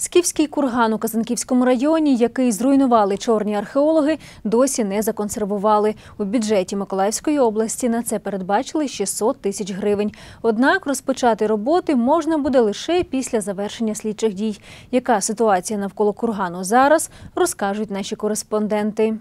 Скіфський курган у Казанківському районі, який зруйнували чорні археологи, досі не законсервували. У бюджеті Миколаївської області на це передбачили 600 тисяч гривень. Однак розпочати роботи можна буде лише після завершення слідчих дій. Яка ситуація навколо кургану зараз розкажуть наші кореспонденти.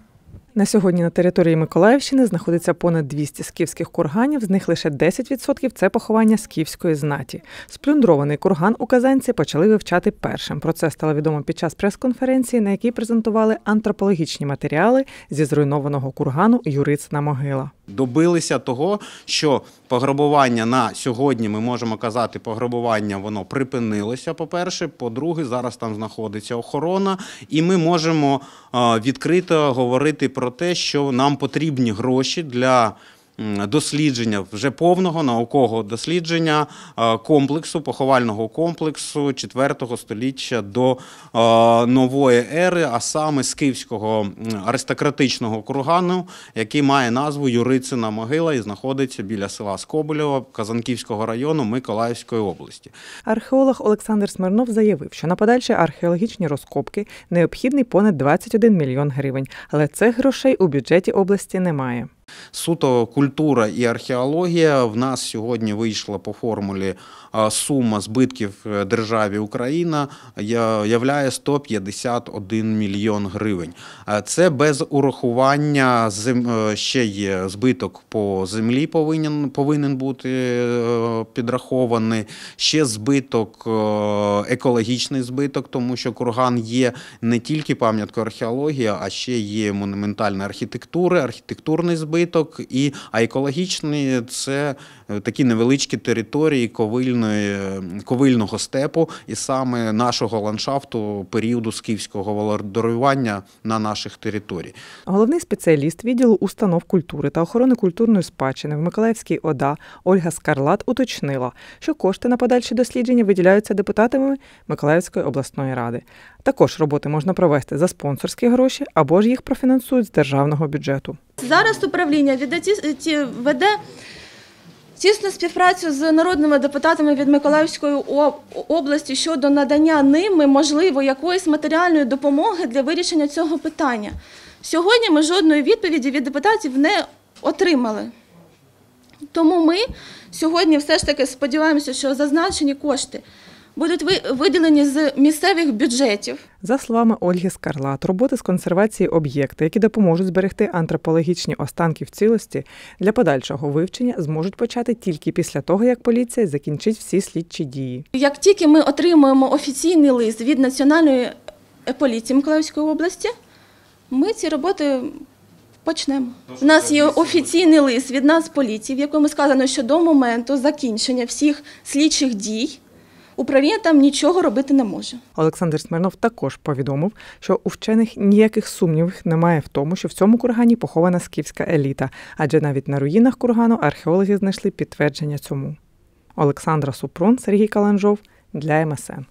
На сьогодні на території Миколаївщини знаходиться понад 200 скіфських курганів, з них лише 10% – це поховання скіфської знаті. Сплюндрований курган у Казанці почали вивчати першим. Про це стало відомо під час прес-конференції, на якій презентували антропологічні матеріали зі зруйнованого кургану Юрицна могила добилися того, що пограбування на сьогодні ми можемо казати, пограбування воно припинилося. По перше, по-друге, зараз там знаходиться охорона, і ми можемо е, відкрито говорити про те, що нам потрібні гроші для дослідження вже повного наукового дослідження е, комплексу, поховального комплексу 4 століття до е, нової ери, а саме з київського аристократичного кургану, який має назву Юрицина могила і знаходиться біля села Скоболєва Казанківського району Миколаївської області. Археолог Олександр Смирнов заявив, що на подальші археологічні розкопки необхідний понад 21 мільйон гривень, але цих грошей у бюджеті області немає. Суто культура і археологія в нас сьогодні вийшла по формулі сума збитків е, державі Україна являє 151 мільйон гривень. Це без урахування е, ще є збиток по землі повинен повинен бути е, підрахований. Ще збиток, екологічний збиток, тому що курган є не тільки пам'яткою археології, а ще є монументальна архітектура, архітектурний збиток відбиток, і а екологічні це е, такі невеличкі території ковильної, ковильного степу, і саме нашого ландшафту періоду скіфського володарювання на наших територіях. Головний спеціаліст відділу установ культури та охорони культурної спадщини в Миколаївській ОДА Ольга Скарлат уточнила, що кошти на подальші дослідження виділяються депутатами Миколаївської обласної ради. Також роботи можна провести за спонсорські гроші або ж їх профінансують з державного бюджету. Зараз управління веде тісну співпрацю з народними депутатами від Миколаївської області щодо надання ними, можливо, якоїсь матеріальної допомоги для вирішення цього питання. Сьогодні ми жодної відповіді від депутатів не отримали. Тому ми сьогодні все ж таки сподіваємося, що зазначені кошти будуть виділені з місцевих бюджетів. За словами Ольги Скарлат, роботи з консервації об'єкти, які допоможуть зберегти антропологічні останки в цілості для подальшого вивчення, зможуть почати тільки після того, як поліція закінчить всі слідчі дії. Як тільки ми отримуємо офіційний лист від національної поліції Миколаївської області, ми ці роботи. Почнемо. Ну, У нас є офіційний лист від нас поліції, в якому сказано, що до моменту закінчення всіх слідчих дій управління там нічого робити не може. Олександр Смирнов також повідомив, що у вчених ніяких сумнівів немає в тому, що в цьому кургані похована скіфська еліта, адже навіть на руїнах кургану археологи знайшли підтвердження цьому. Олександра Супрун, Сергій Каланжов для МСН.